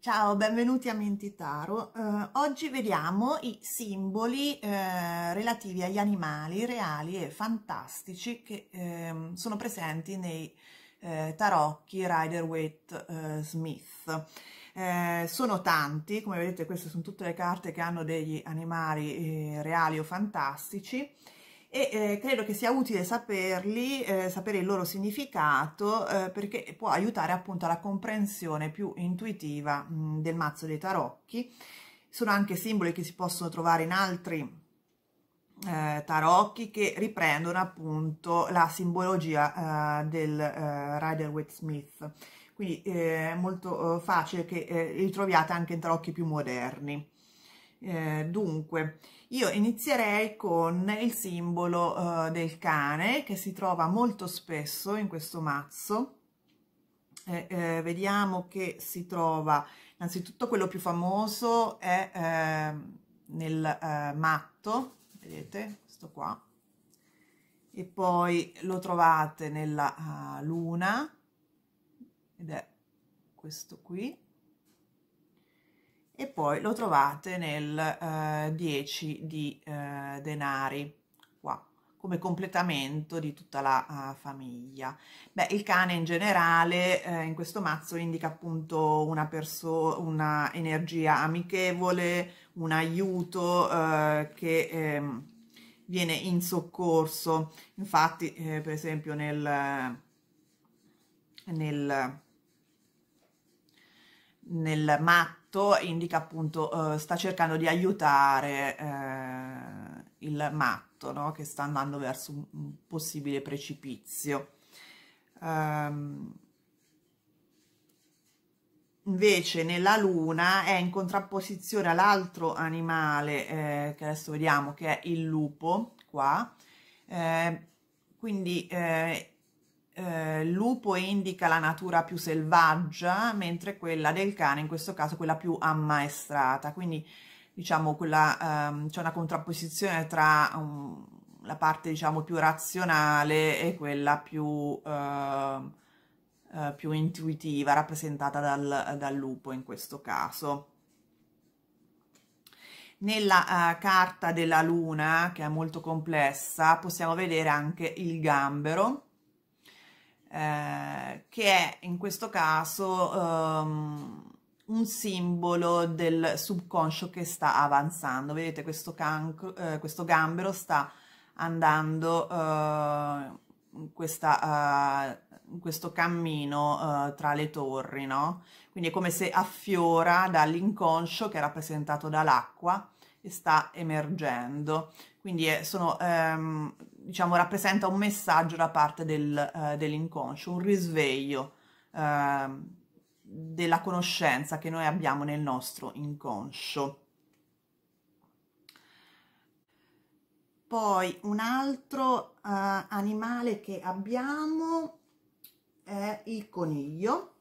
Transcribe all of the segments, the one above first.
Ciao, benvenuti a Mentitaro. Eh, oggi vediamo i simboli eh, relativi agli animali reali e fantastici che eh, sono presenti nei eh, tarocchi Rider-Waite-Smith. Eh, eh, sono tanti, come vedete queste sono tutte le carte che hanno degli animali eh, reali o fantastici e eh, credo che sia utile saperli, eh, sapere il loro significato eh, perché può aiutare appunto alla comprensione più intuitiva mh, mm, del mazzo dei tarocchi. Sono anche simboli che si possono trovare in altri tarocchi che riprendono appunto la simbologia del Rider-Waite-Smith quindi eh, è molto eh, facile che li eh, troviate anche in tarocchi più moderni. dunque, io inizierei con il simbolo del cane che si trova molto spesso in questo mazzo. vediamo che si trova, innanzitutto quello più famoso è ehm, nel matto, vedete, questo qua, e poi lo trovate nella uh, luna, ed è questo qui e poi lo trovate nel eh, 10 di eh, denari qua come completamento di tutta la uh, famiglia. Beh, il cane in generale eh, in questo mazzo indica appunto una, perso- una energia amichevole, un aiuto eh, che eh, viene in soccorso. Infatti, eh, per esempio, nel, nel nel matto indica appunto eh, sta cercando di aiutare eh, il matto no? che sta andando verso un, possibile precipizio um, invece nella luna è in contrapposizione all'altro animale eh, che adesso vediamo che è il lupo qua eh, quindi eh, eh, lupo indica la natura più selvaggia, mentre quella del cane, in questo caso, quella più ammaestrata. Quindi, diciamo, quella, ehm, c'è una contrapposizione tra um, la parte, diciamo, più razionale e quella più, ehm, eh, più intuitiva, rappresentata dal, dal, lupo in questo caso. Nella uh, carta della luna, che è molto complessa, possiamo vedere anche il gambero, eh, che è in questo caso um, un simbolo del subconscio che sta avanzando. Vedete questo, cancro, eh, questo gambero sta andando uh, in, questa, uh, in, questo cammino uh, tra le torri, no? Quindi è come se affiora dall'inconscio che è rappresentato dall'acqua sta emergendo. Quindi è, eh, sono, ehm, diciamo, rappresenta un messaggio da parte del, eh, dell'inconscio, un risveglio eh, della conoscenza che noi abbiamo nel nostro inconscio. Poi un altro eh, animale che abbiamo è il coniglio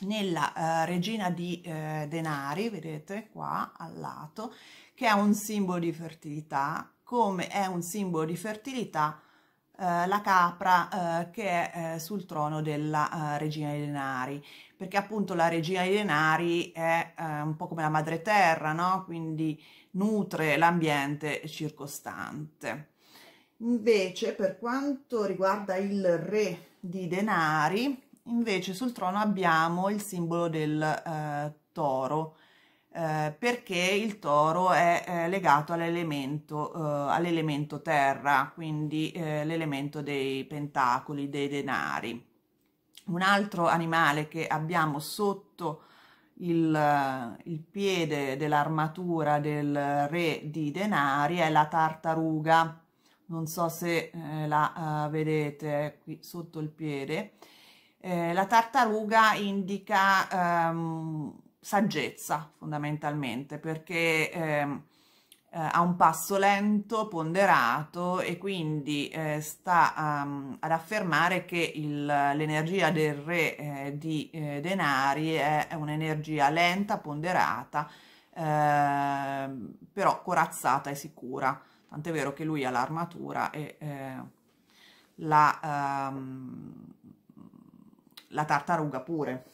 nella eh, regina di eh, denari vedete qua al lato che è un simbolo di fertilità, come è un simbolo di fertilità eh, la capra eh, che è eh, sul trono della eh, regina dei denari, perché appunto la regina dei denari è eh, un po' come la madre terra, no? quindi nutre l'ambiente circostante. Invece per quanto riguarda il re di denari, invece sul trono abbiamo il simbolo del eh, toro, eh, perché il toro è eh, legato all'elemento, eh, all'elemento terra, quindi eh, l'elemento dei pentacoli, dei denari. Un altro animale che abbiamo sotto il, eh, il piede dell'armatura del re di denari è la tartaruga. Non so se la vedete qui sotto il piede. la tartaruga indica ehm, saggezza fondamentalmente perché ehm, eh, ha un passo lento, ponderato e quindi eh, sta um, ad affermare che l'energia del re eh, di eh, denari è, è un'energia lenta, ponderata, ehm, però corazzata e sicura. Tant'è vero che lui ha l'armatura e eh, la, um, la tartaruga pure.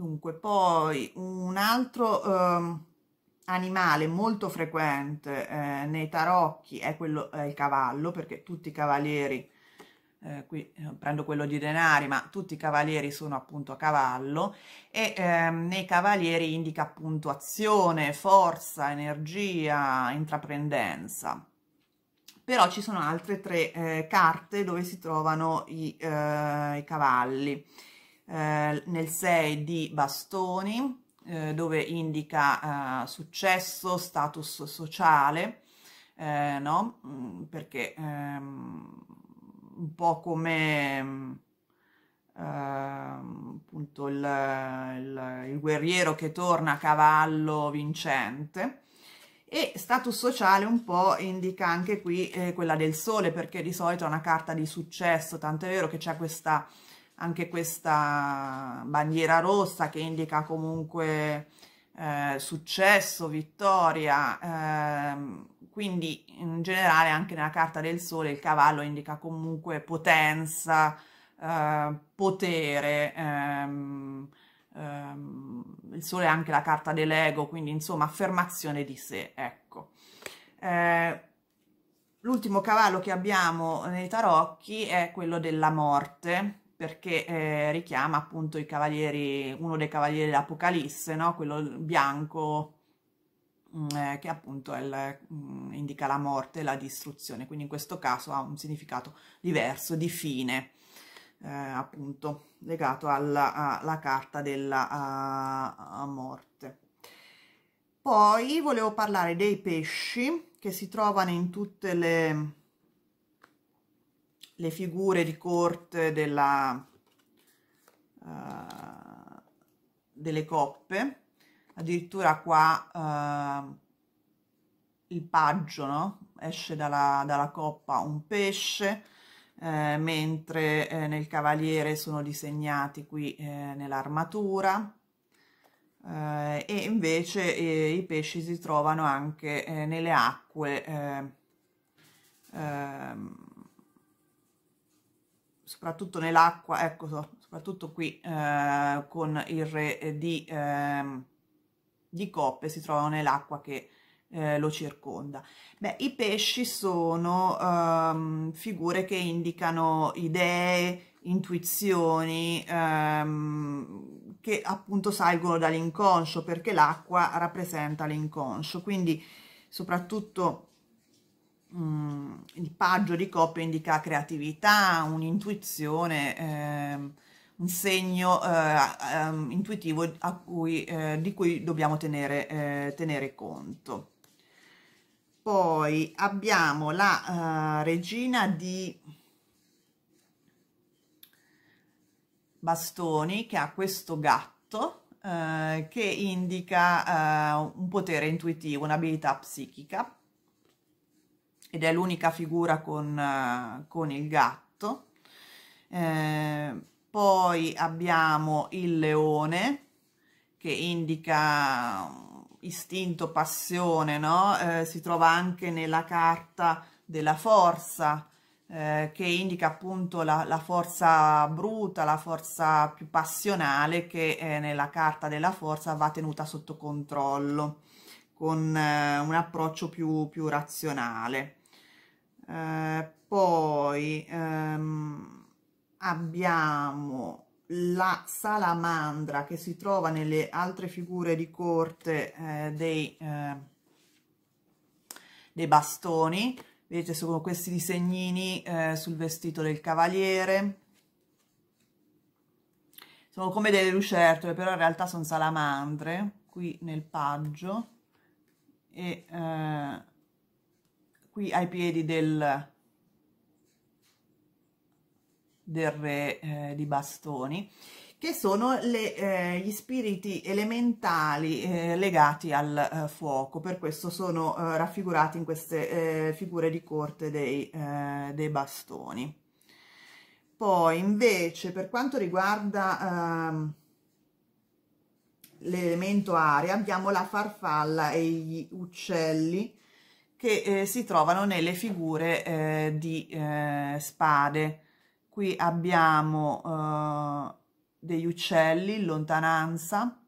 Dunque, poi un altro eh, animale molto frequente eh, nei tarocchi è, quello, è eh, il cavallo, perché tutti i cavalieri, eh, qui eh, prendo quello di denari, ma tutti i cavalieri sono appunto a cavallo e ehm, nei cavalieri indica appunto azione, forza, energia, intraprendenza. Però ci sono altre tre eh, carte dove si trovano i, i cavalli eh, nel 6 di bastoni eh, dove indica eh, successo, status sociale, eh, no? Mm, perché ehm, un po' come ehm, appunto il, il, il guerriero che torna a cavallo vincente e status sociale un po' indica anche qui eh, quella del sole perché di solito è una carta di successo, tanto è vero che c'è questa anche questa bandiera rossa che indica comunque eh, successo, vittoria, ehm, quindi in generale anche nella carta del sole il cavallo indica comunque potenza, eh, potere, ehm, ehm, il sole è anche la carta dell'ego, quindi insomma affermazione di sé, ecco. Eh, L'ultimo cavallo che abbiamo nei tarocchi è quello della morte, perché eh, richiama appunto i cavalieri, uno dei cavalieri dell'Apocalisse, no? quello bianco mm, eh, che appunto il, mm, indica la morte e la distruzione, quindi in questo caso ha un significato diverso di fine, eh, appunto legato alla, alla carta della a, a morte. Poi volevo parlare dei pesci che si trovano in tutte le le figure di corte della, uh, delle coppe, addirittura qua uh, il paggio, no? esce dalla, dalla, coppa un pesce, eh, mentre eh, nel cavaliere sono disegnati qui eh, nell'armatura eh, e invece i pesci si trovano anche nelle acque ehm, soprattutto nell'acqua, ecco, soprattutto qui eh, con il re di, eh, di coppe si trovano nell'acqua che eh, lo circonda. Beh, i pesci sono ehm, figure che indicano idee, intuizioni, ehm, che appunto salgono dall'inconscio, perché l'acqua rappresenta l'inconscio, quindi soprattutto Mm, il paggio di coppia indica creatività, un'intuizione, eh, un segno eh, um, intuitivo cui, eh, di cui dobbiamo tenere, eh, tenere, conto. Poi abbiamo la eh, regina di bastoni che ha questo gatto eh, che indica un potere intuitivo, un'abilità psichica ed è l'unica figura con, eh, con il gatto. Eh, poi abbiamo il leone che indica mm, istinto, passione, no? eh, si trova anche nella carta della forza eh, che indica appunto la, la, forza bruta, la forza più passionale che eh, nella carta della forza va tenuta sotto controllo con eh, un approccio più, più razionale eh, poi ehm, abbiamo la salamandra che si trova nelle altre figure di corte eh, dei, eh, dei bastoni vedete sono questi disegnini eh, sul vestito del cavaliere sono come delle lucertole però in realtà sono salamandre qui nel paggio e eh, qui ai piedi del, del re eh, di bastoni che sono le, eh, gli spiriti elementali eh, legati al eh, fuoco, per questo sono eh, raffigurati in queste eh, figure di corte dei, eh, dei, bastoni. Poi invece per quanto riguarda ehm, l'elemento aria abbiamo la farfalla e gli uccelli che eh, si trovano nelle figure eh, di eh, spade. Qui abbiamo eh, degli uccelli in lontananza,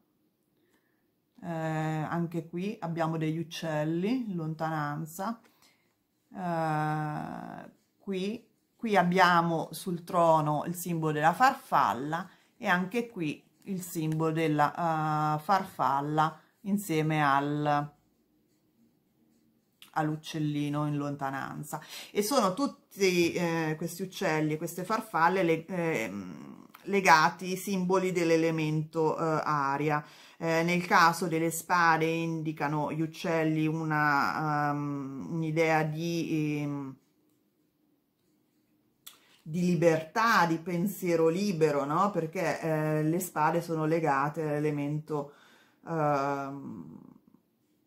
eh, anche qui abbiamo degli uccelli in lontananza, eh, qui, qui abbiamo sul trono il simbolo della farfalla e anche qui il simbolo della uh, farfalla insieme al all'uccellino in lontananza e sono tutti eh, questi uccelli, e queste farfalle le, eh, legati simboli dell'elemento eh, aria. Eh, nel caso delle spade indicano gli uccelli ehm, un'idea um, di ehm, di libertà, di pensiero libero, no? Perché eh, le spade sono legate all'elemento eh,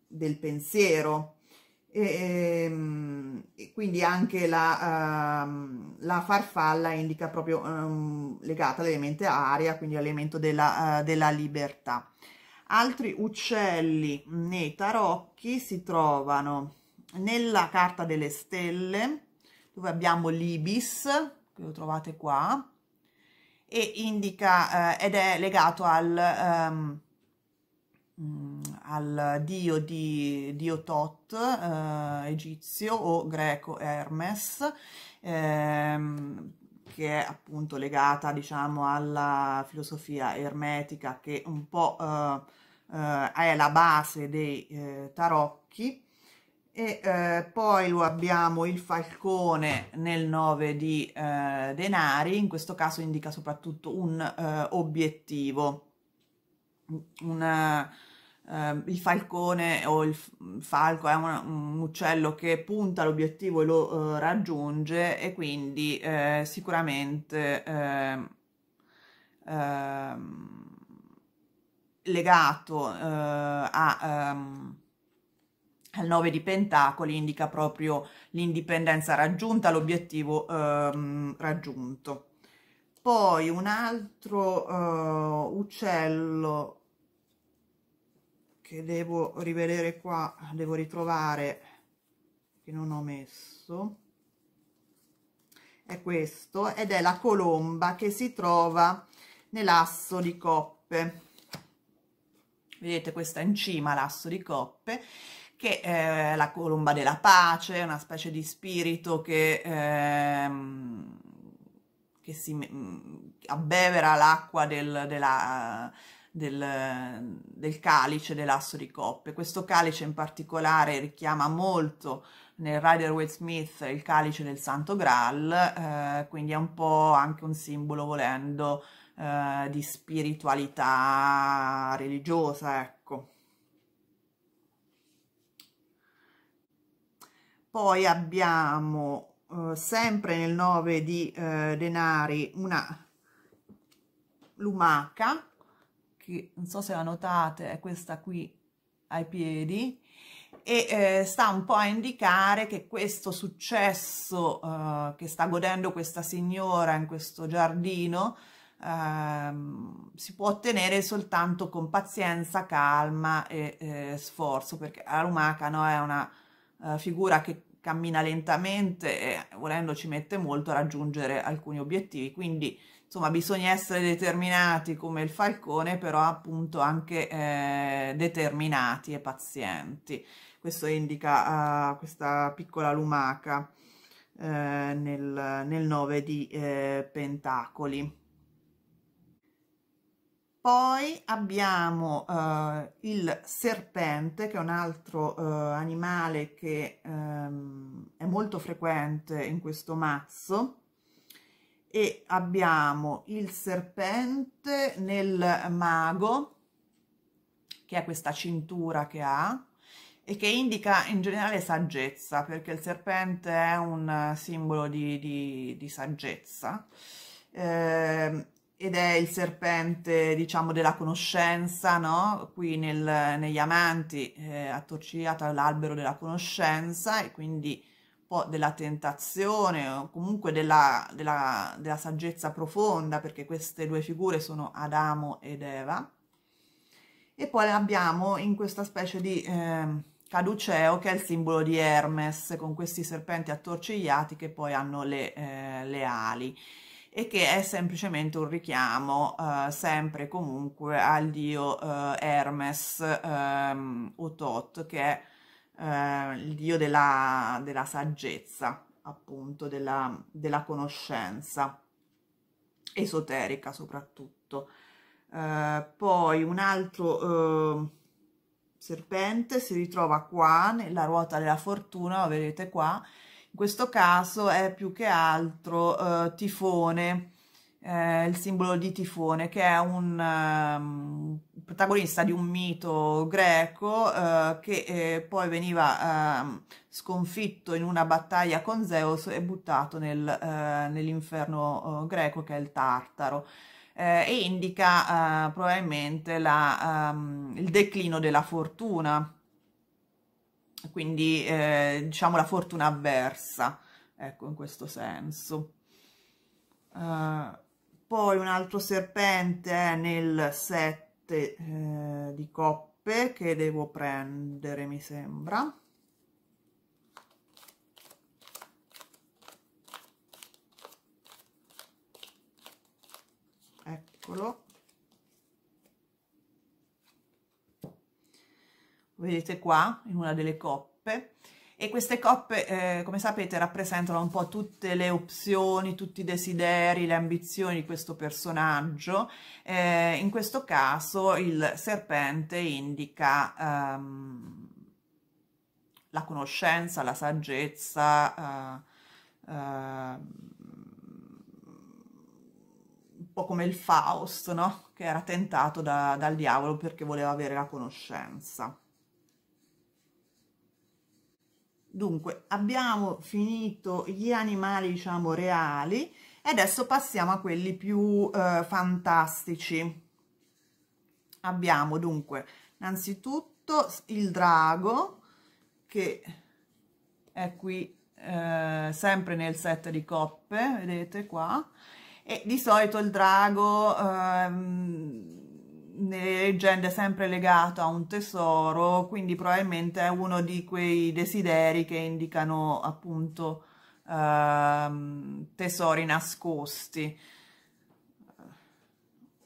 del pensiero, e, ehm, e quindi anche la, uh, la, farfalla indica proprio um, legata all'elemento aria, quindi all'elemento della, uh, della, libertà. Altri uccelli nei tarocchi si trovano nella carta delle stelle, dove abbiamo l'ibis, che lo trovate qua, e indica, uh, ed è legato al... Um, al dio di dio Tot eh, egizio o greco Hermes ehm, che è appunto legata diciamo alla filosofia ermetica che un po' eh, eh, è la base dei eh, tarocchi e eh, poi lo abbiamo il falcone nel 9 di eh, denari in questo caso indica soprattutto un obiettivo una eh, il falcone o il falco è un, un uccello che punta l'obiettivo e lo eh, raggiunge e quindi eh, sicuramente ehm, ehm, legato eh, a, um, al 9 di pentacoli indica proprio l'indipendenza raggiunta, l'obiettivo raggiunto. Poi un altro eh, uccello che devo rivedere qua devo ritrovare che non ho messo è questo ed è la colomba che si trova nell'asso di coppe vedete questa in cima l'asso di coppe che è eh, la colomba della pace una specie di spirito che, ehm, che si mm, abbevera l'acqua del, della del, del calice dell'asso di coppe. Questo calice in particolare richiama molto nel Rider Waite Smith il calice del Santo Graal, eh, quindi è un po' anche un simbolo volendo eh, di spiritualità religiosa, ecco. Poi abbiamo eh, sempre nel 9 di eh, denari una lumaca che non so se la notate è questa qui ai piedi e eh, sta un po' a indicare che questo successo eh, che sta godendo questa signora in questo giardino eh, si può ottenere soltanto con pazienza, calma e eh, sforzo perché la lumaca no, è una uh, figura che cammina lentamente e volendo ci mette molto a raggiungere alcuni obiettivi quindi insomma bisogna essere determinati come il falcone, però appunto anche eh, determinati e pazienti. Questo indica uh, questa piccola lumaca eh, nel, nel 9 di eh, Pentacoli. Poi abbiamo eh, il serpente, che è un altro eh, animale che ehm, è molto frequente in questo mazzo, e abbiamo il serpente nel mago che è questa cintura che ha e che indica in generale saggezza perché il serpente è un simbolo di, di, di saggezza eh, ed è il serpente diciamo della conoscenza no qui nel, negli amanti eh, attorcigliata all'albero della conoscenza e quindi po' della tentazione o comunque della, della, della saggezza profonda, perché queste due figure sono Adamo ed Eva. E poi abbiamo in questa specie di eh, caduceo che è il simbolo di Hermes, con questi serpenti attorcigliati che poi hanno le, eh, le ali e che è semplicemente un richiamo eh, sempre comunque al dio eh, Hermes ehm, o Tot che è eh, il dio della, della saggezza, appunto, della, della, conoscenza, esoterica soprattutto. Eh, poi un altro ehm, serpente si ritrova qua, nella ruota della fortuna, lo vedete qua, in questo caso è più che altro eh, tifone, eh, il simbolo di Tifone, che è un um, protagonista di un mito greco eh, che eh, poi veniva ehm, sconfitto in una battaglia con Zeus e buttato nel, eh, nell'inferno eh, greco che è il Tartaro. Eh, e indica probabilmente la, um, il declino della fortuna, quindi diciamo la fortuna avversa, ecco in questo senso. Uh, poi un altro serpente è nel 7 eh, di coppe che devo prendere mi sembra eccolo vedete qua in una delle coppe e queste coppe, eh, come sapete, rappresentano un po' tutte le opzioni, tutti i desideri, le ambizioni di questo personaggio. Eh, in questo caso il serpente indica ehm, la conoscenza, la saggezza, eh, ehm, un po' come il Faust, no? che era tentato da, dal diavolo perché voleva avere la conoscenza. dunque abbiamo finito gli animali diciamo reali e adesso passiamo a quelli più eh, fantastici abbiamo dunque innanzitutto il drago che è qui eh, sempre nel set di coppe vedete qua e di solito il drago ehm, nelle leggende è sempre legato a un tesoro, quindi probabilmente è uno di quei desideri che indicano appunto ehm, tesori nascosti.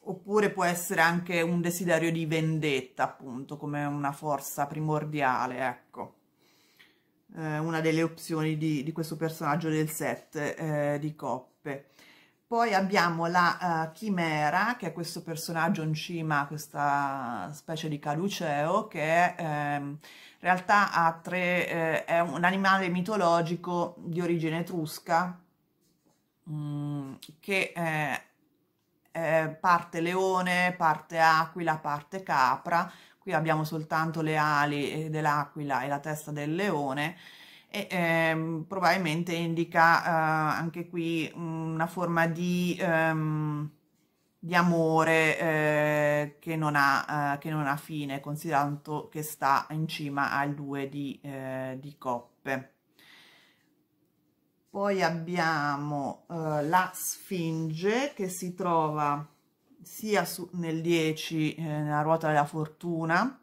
Oppure può essere anche un desiderio di vendetta, appunto, come una forza primordiale, ecco. Eh, una delle opzioni di, di, questo personaggio del set eh, di coppe. Poi abbiamo la uh, Chimera, che è questo personaggio in cima, questa specie di caduceo, che eh, in realtà ha tre, eh, è un animale mitologico di origine etrusca, mh, mm, che eh, è parte leone, parte aquila, parte capra. Qui abbiamo soltanto le ali eh, dell'aquila e la testa del leone, e ehm, probabilmente indica eh, anche qui una forma di, ehm, di amore eh, che, non ha, eh, che, non ha, fine, considerando che sta in cima al 2 di, eh, di coppe. Poi abbiamo eh, la Sfinge che si trova sia su, nel 10 eh, nella ruota della fortuna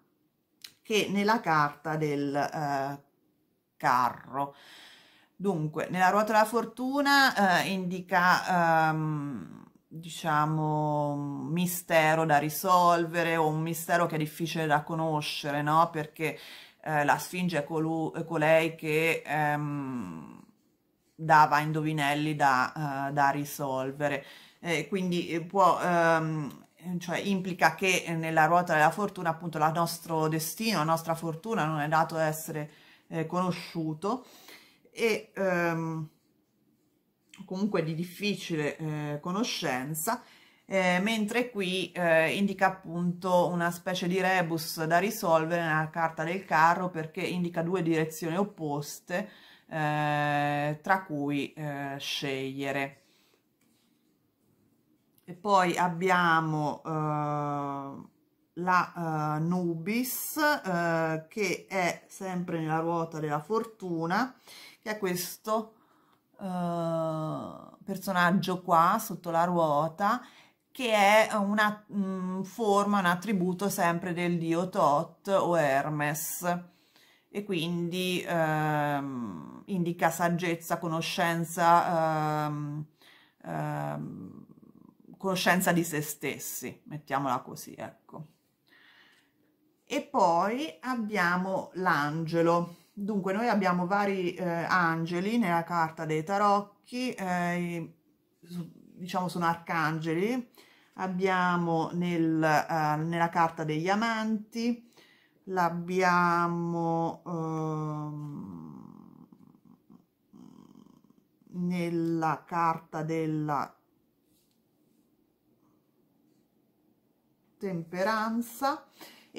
che nella carta del carro. Dunque, nella ruota della fortuna eh, indica, ehm, diciamo, un mistero da risolvere o un mistero che è difficile da conoscere, no? Perché eh, la Sfinge è, colu- è colei che ehm, dava indovinelli da, eh, da risolvere. quindi eh, può, ehm, cioè implica che nella ruota della fortuna appunto il nostro destino, la nostra fortuna non è dato ad essere eh, conosciuto e ehm, comunque di difficile eh, conoscenza, eh, mentre qui eh, indica appunto una specie di rebus da risolvere nella carta del carro perché indica due direzioni opposte eh, tra cui eh, scegliere. E poi abbiamo la uh, Nubis uh, che è sempre nella ruota della fortuna che è questo uh, personaggio qua sotto la ruota che è una mh, mm, forma, un attributo sempre del dio Tot o Hermes e quindi ehm, indica saggezza, conoscenza, ehm, ehm, conoscenza di se stessi, mettiamola così, ecco e poi abbiamo l'angelo dunque noi abbiamo vari eh, angeli nella carta dei tarocchi eh, diciamo sono arcangeli abbiamo nel, eh, nella carta degli amanti l'abbiamo ehm, nella carta della temperanza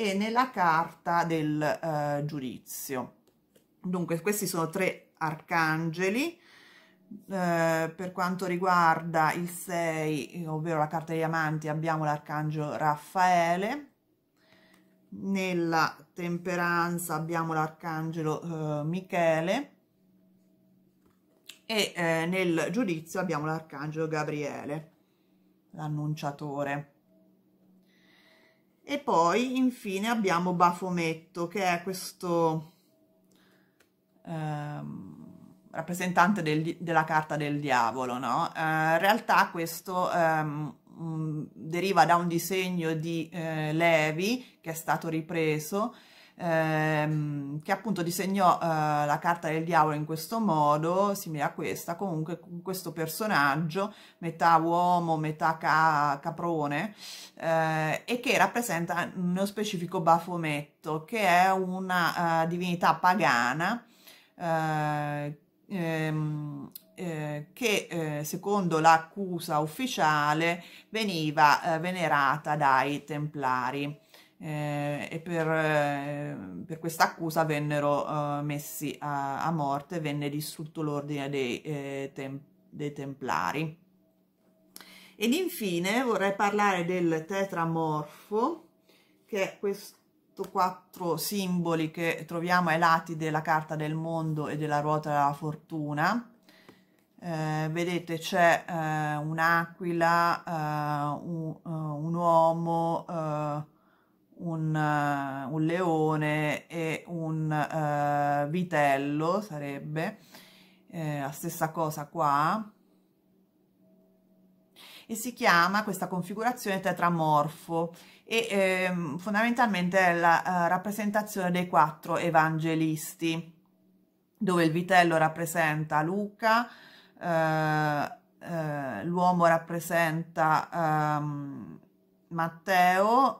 e nella carta del eh, giudizio. Dunque, questi sono tre arcangeli. Eh, per quanto riguarda il 6, ovvero la carta degli amanti, abbiamo l'arcangelo Raffaele. Nella temperanza abbiamo l'arcangelo eh, Michele e eh, nel giudizio abbiamo l'arcangelo Gabriele, l'annunciatore e poi infine abbiamo Bafometto che è questo ehm, rappresentante del, della carta del diavolo no? Eh, in realtà questo ehm, deriva da un disegno di eh, Levi che è stato ripreso ehm, che appunto disegnò eh, la carta del diavolo in questo modo, simile a questa, comunque con questo personaggio, metà uomo, metà ca caprone, eh, e che rappresenta uno specifico Bafometto, che è una uh, divinità pagana, eh, ehm, eh, che eh, secondo l'accusa ufficiale veniva venerata dai templari eh, e per, eh, per questa accusa vennero eh, messi a, a morte venne distrutto l'ordine dei, eh, tem dei, templari. Ed infine vorrei parlare del tetramorfo, che è questo quattro simboli che troviamo ai lati della carta del mondo e della ruota della fortuna. Eh, vedete c'è un'aquila, eh, un, un, uomo, un, uh, un leone e un uh, vitello sarebbe eh, la stessa cosa qua e si chiama questa configurazione tetramorfo e eh, fondamentalmente è la uh, rappresentazione dei quattro evangelisti dove il vitello rappresenta Luca l'uomo rappresenta um, Matteo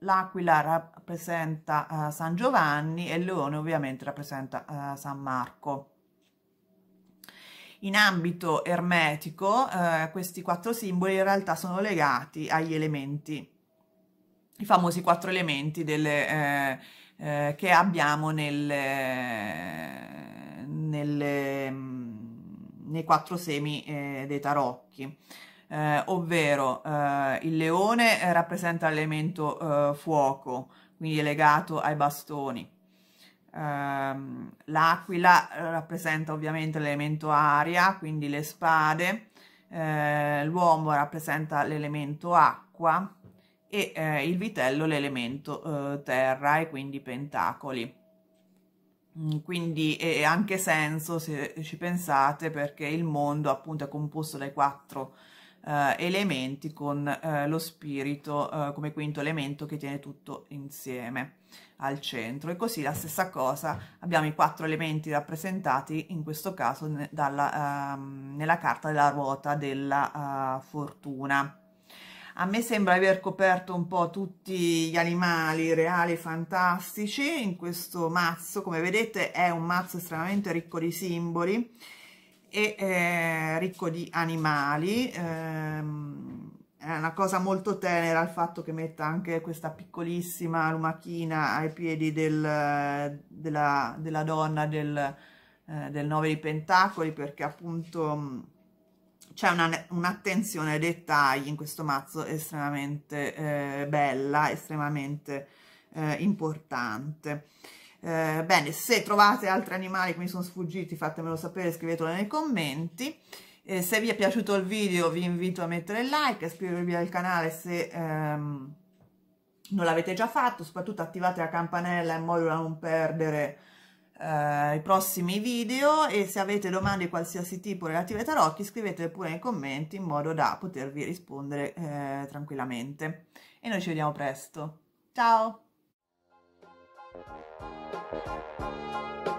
L'aquila rappresenta uh, San Giovanni e il leone ovviamente rappresenta uh, San Marco. In ambito ermetico uh, questi quattro simboli in realtà sono legati agli elementi, i famosi quattro elementi delle, eh, eh, che abbiamo nelle, nelle, nei quattro semi eh, dei tarocchi eh, ovvero eh, il leone rappresenta l'elemento eh, fuoco, quindi è legato ai bastoni. Ehm, l'aquila rappresenta ovviamente l'elemento aria, quindi le spade, eh, l'uomo rappresenta l'elemento acqua e eh, il vitello l'elemento eh, terra e quindi pentacoli mm, quindi è anche senso se ci pensate perché il mondo appunto è composto dai quattro eh, elementi con eh, lo spirito eh, come quinto elemento che tiene tutto insieme al centro e così la stessa cosa abbiamo i quattro elementi rappresentati in questo caso ne, dalla, ehm, nella carta della ruota della uh, fortuna a me sembra aver coperto un po' tutti gli animali reali fantastici in questo mazzo come vedete è un mazzo estremamente ricco di simboli e eh, ricco di animali. Ehm, è una cosa molto tenera il fatto che metta anche questa piccolissima lumachina ai piedi del, della, della, donna del, eh, del Nove di Pentacoli perché appunto mm, c'è un'attenzione un ai dettagli in questo mazzo estremamente eh, bella, estremamente eh, importante. Eh, bene, se trovate altri animali che mi sono sfuggiti fatemelo sapere, scrivetelo nei commenti. Eh, se vi è piaciuto il video vi invito a mettere like, like, iscrivervi al canale se ehm, non l'avete già fatto, soprattutto attivate la campanella in modo da non perdere eh, i prossimi video e se avete domande di qualsiasi tipo relative ai tarocchi scrivetele pure nei commenti in modo da potervi rispondere eh, tranquillamente. E noi ci vediamo presto. Ciao! Thank you.